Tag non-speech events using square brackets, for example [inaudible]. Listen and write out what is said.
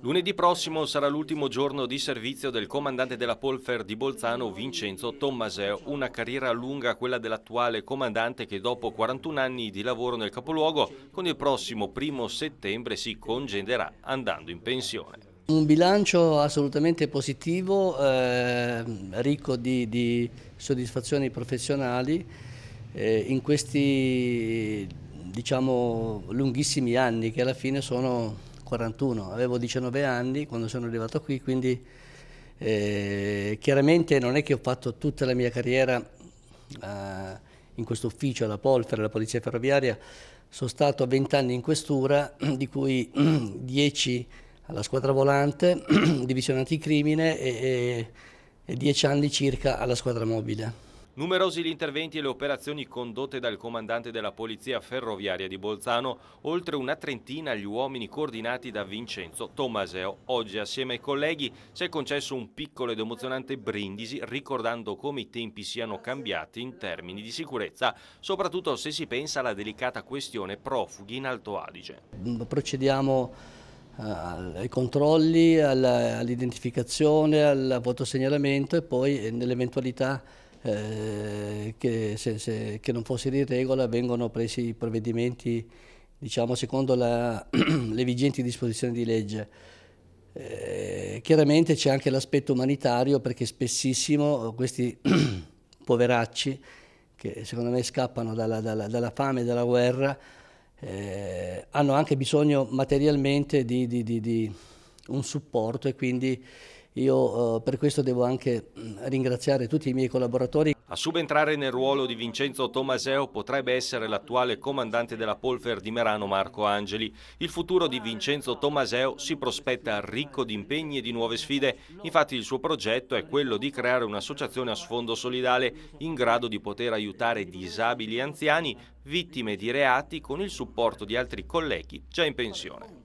Lunedì prossimo sarà l'ultimo giorno di servizio del comandante della Polfer di Bolzano, Vincenzo Tommaseo. Una carriera lunga quella dell'attuale comandante che dopo 41 anni di lavoro nel capoluogo con il prossimo primo settembre si congenderà andando in pensione. Un bilancio assolutamente positivo, eh, ricco di, di, soddisfazioni professionali. Eh, in questi diciamo, lunghissimi anni che alla fine sono 41, avevo 19 anni quando sono arrivato qui, quindi eh, chiaramente non è che ho fatto tutta la mia carriera eh, in questo ufficio, alla Polfer, alla Polizia Ferroviaria, sono stato 20 anni in questura, [clears throat] di cui 10 [clears throat] alla squadra volante, [clears throat] divisione anticrimine e, e, e 10 anni circa alla squadra mobile. Numerosi gli interventi e le operazioni condotte dal comandante della Polizia Ferroviaria di Bolzano, oltre una trentina gli uomini coordinati da Vincenzo Tomaseo. Oggi assieme ai colleghi si è concesso un piccolo ed emozionante brindisi ricordando come i tempi siano cambiati in termini di sicurezza, soprattutto se si pensa alla delicata questione profughi in Alto Adige. Procediamo eh, ai controlli, all'identificazione, al voto segnalamento e poi eh, nell'eventualità eh, che se, se che non fossero in regola vengono presi i provvedimenti diciamo, secondo la, [clears throat] le vigenti disposizioni di legge. Eh, chiaramente c'è anche l'aspetto umanitario perché spessissimo questi [clears throat] poveracci che secondo me scappano dalla, dalla, dalla fame e dalla guerra eh, hanno anche bisogno materialmente di, di, di, di un supporto e quindi io eh, per questo devo anche mm, ringraziare tutti i miei collaboratori. A subentrare nel ruolo di Vincenzo Tomaseo potrebbe essere l'attuale comandante della Polfer di Merano Marco Angeli. Il futuro di Vincenzo Tomaseo si prospetta ricco di impegni e di nuove sfide. Infatti il suo progetto è quello di creare un'associazione a sfondo solidale in grado di poter aiutare disabili e anziani vittime di reati con il supporto di altri colleghi già in pensione.